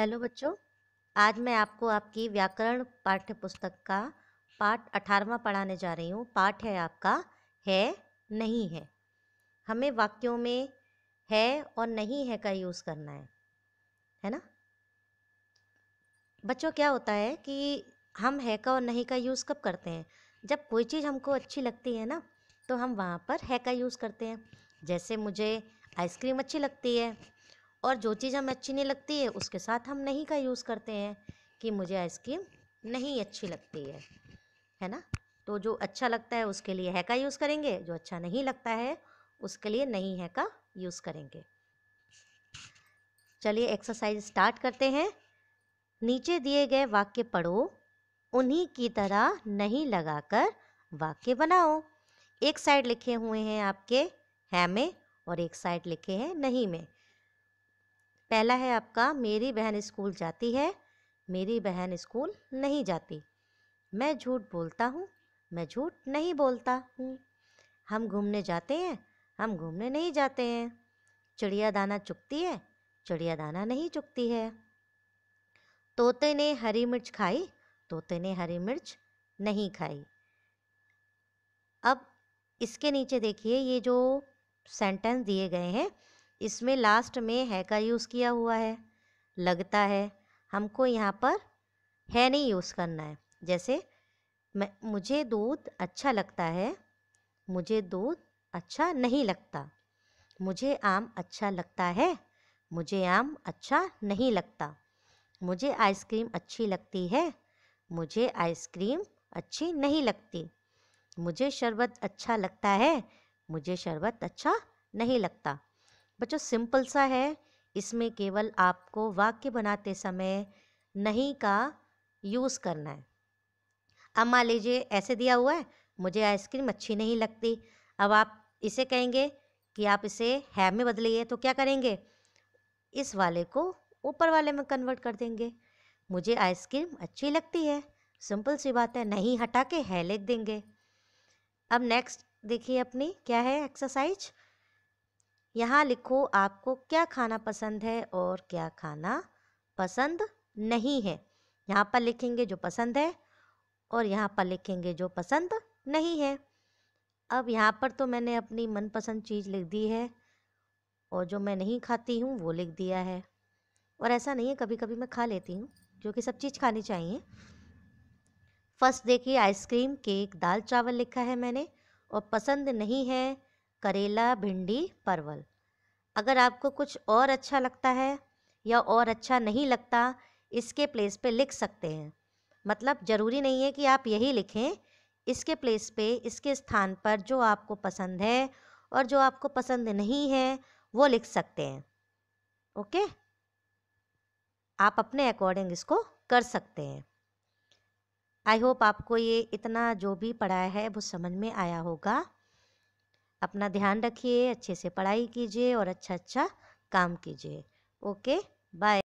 hello बच्चों आज मैं आपको आपकी व्याकरण पाठ्य पुस्तक का पाठ अठारवा पढ़ाने जा रही हूँ पाठ है आपका है नहीं है हमें वाक्यों में है और नहीं है का यूज़ करना है है ना बच्चों क्या होता है कि हम है का और नहीं का यूज़ कब करते हैं जब कोई चीज़ हमको अच्छी लगती है ना तो हम वहाँ पर है का यूज़ करते हैं जैसे मुझे आइसक्रीम अच्छी लगती है और जो चीज़ हमें अच्छी नहीं लगती है उसके साथ हम नहीं का यूज़ करते हैं कि मुझे आइसक्रीम नहीं अच्छी लगती है है ना तो जो अच्छा लगता है उसके लिए है का यूज़ करेंगे जो अच्छा नहीं लगता है उसके लिए नहीं है का यूज़ करेंगे चलिए एक्सरसाइज स्टार्ट करते हैं नीचे दिए गए वाक्य पढ़ो उन्हीं की तरह नहीं लगाकर वाक्य बनाओ एक साइड लिखे हुए हैं आपके है में और एक साइड लिखे हैं नहीं में पहला है आपका मेरी बहन स्कूल जाती है मेरी बहन स्कूल नहीं जाती मैं झूठ बोलता हूँ मैं झूठ नहीं बोलता हूँ हम घूमने जाते हैं हम घूमने नहीं जाते हैं चिड़िया दाना चुगती है चिड़िया दाना नहीं चुगती है तोते ने हरी मिर्च खाई तोते ने हरी मिर्च नहीं खाई अब इसके नीचे देखिए ये जो सेंटेंस दिए गए हैं इसमें लास्ट में है का यूज़ किया हुआ है लगता है हमको यहाँ पर है नहीं यूज़ करना है जैसे मैं मुझे दूध अच्छा लगता है मुझे दूध अच्छा नहीं लगता मुझे आम अच्छा लगता है मुझे आम अच्छा नहीं लगता मुझे आइसक्रीम अच्छी लगती है मुझे आइसक्रीम अच्छी नहीं लगती मुझे शरबत अच्छा लगता है मुझे शरबत अच्छा नहीं लगता बच्चों सिंपल सा है इसमें केवल आपको वाक्य बनाते समय नहीं का यूज़ करना है अब मान लीजिए ऐसे दिया हुआ है मुझे आइसक्रीम अच्छी नहीं लगती अब आप इसे कहेंगे कि आप इसे हैव में बदलिए तो क्या करेंगे इस वाले को ऊपर वाले में कन्वर्ट कर देंगे मुझे आइसक्रीम अच्छी लगती है सिंपल सी बात है नहीं हटा के है लिख देंगे अब नेक्स्ट देखिए अपनी क्या है एक्सरसाइज यहाँ लिखो आपको क्या खाना पसंद है और क्या खाना पसंद नहीं है यहाँ पर लिखेंगे जो पसंद है और यहाँ पर लिखेंगे जो पसंद नहीं है अब यहाँ पर तो मैंने अपनी मनपसंद चीज़ लिख दी है और जो मैं नहीं खाती हूँ वो लिख दिया है और ऐसा नहीं है कभी कभी मैं खा लेती हूँ जो कि सब चीज़ खानी चाहिए फर्स्ट देखिए आइसक्रीम केक दाल चावल लिखा है मैंने और पसंद नहीं है करेला भिंडी परवल अगर आपको कुछ और अच्छा लगता है या और अच्छा नहीं लगता इसके प्लेस पे लिख सकते हैं मतलब ज़रूरी नहीं है कि आप यही लिखें इसके प्लेस पे इसके स्थान पर जो आपको पसंद है और जो आपको पसंद नहीं है वो लिख सकते हैं ओके आप अपने अकॉर्डिंग इसको कर सकते हैं आई होप आपको ये इतना जो भी पढ़ाया है वो समझ में आया होगा अपना ध्यान रखिए अच्छे से पढ़ाई कीजिए और अच्छा अच्छा काम कीजिए ओके बाय